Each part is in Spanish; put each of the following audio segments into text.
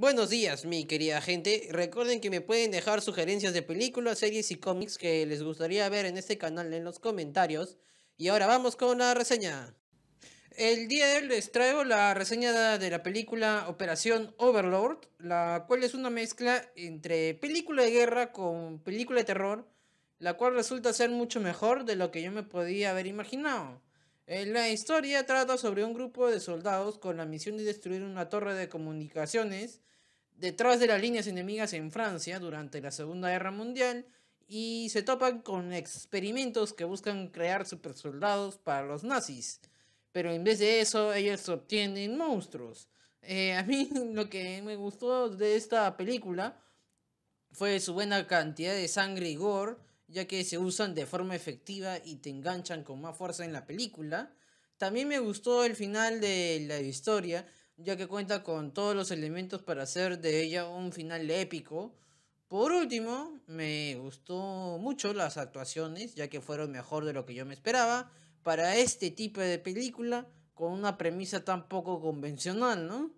Buenos días, mi querida gente. Recuerden que me pueden dejar sugerencias de películas, series y cómics que les gustaría ver en este canal en los comentarios. Y ahora vamos con la reseña. El día de hoy les traigo la reseña de la película Operación Overlord, la cual es una mezcla entre película de guerra con película de terror, la cual resulta ser mucho mejor de lo que yo me podía haber imaginado. La historia trata sobre un grupo de soldados con la misión de destruir una torre de comunicaciones detrás de las líneas enemigas en Francia durante la Segunda Guerra Mundial y se topan con experimentos que buscan crear supersoldados para los nazis. Pero en vez de eso, ellos obtienen monstruos. Eh, a mí lo que me gustó de esta película fue su buena cantidad de sangre y gore ya que se usan de forma efectiva y te enganchan con más fuerza en la película. También me gustó el final de la historia, ya que cuenta con todos los elementos para hacer de ella un final épico. Por último, me gustó mucho las actuaciones, ya que fueron mejor de lo que yo me esperaba para este tipo de película con una premisa tan poco convencional, ¿no?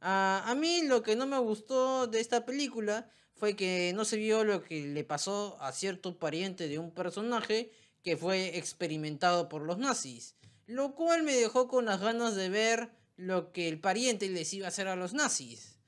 Ah, a mí lo que no me gustó de esta película fue que no se vio lo que le pasó a cierto pariente de un personaje que fue experimentado por los nazis, lo cual me dejó con las ganas de ver lo que el pariente les iba a hacer a los nazis.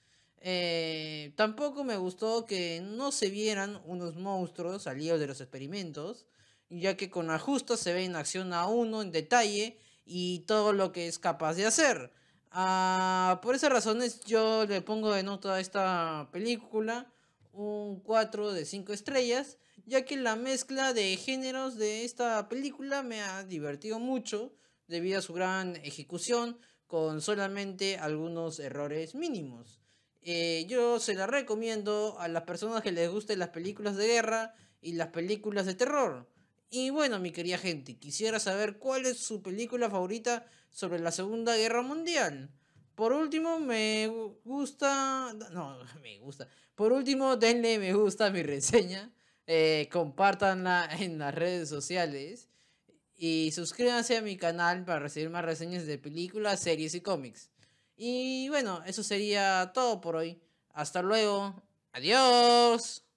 Eh, tampoco me gustó que no se vieran unos monstruos salidos de los experimentos, ya que con ajustes se ve en acción a uno en detalle y todo lo que es capaz de hacer. Ah, por esas razones yo le pongo de nota a esta película un 4 de 5 estrellas, ya que la mezcla de géneros de esta película me ha divertido mucho debido a su gran ejecución con solamente algunos errores mínimos. Eh, yo se la recomiendo a las personas que les gusten las películas de guerra y las películas de terror. Y bueno, mi querida gente, quisiera saber cuál es su película favorita sobre la Segunda Guerra Mundial. Por último, me gusta... No, me gusta. Por último, denle me gusta a mi reseña. Eh, compartanla en las redes sociales. Y suscríbanse a mi canal para recibir más reseñas de películas, series y cómics. Y bueno, eso sería todo por hoy. Hasta luego. Adiós.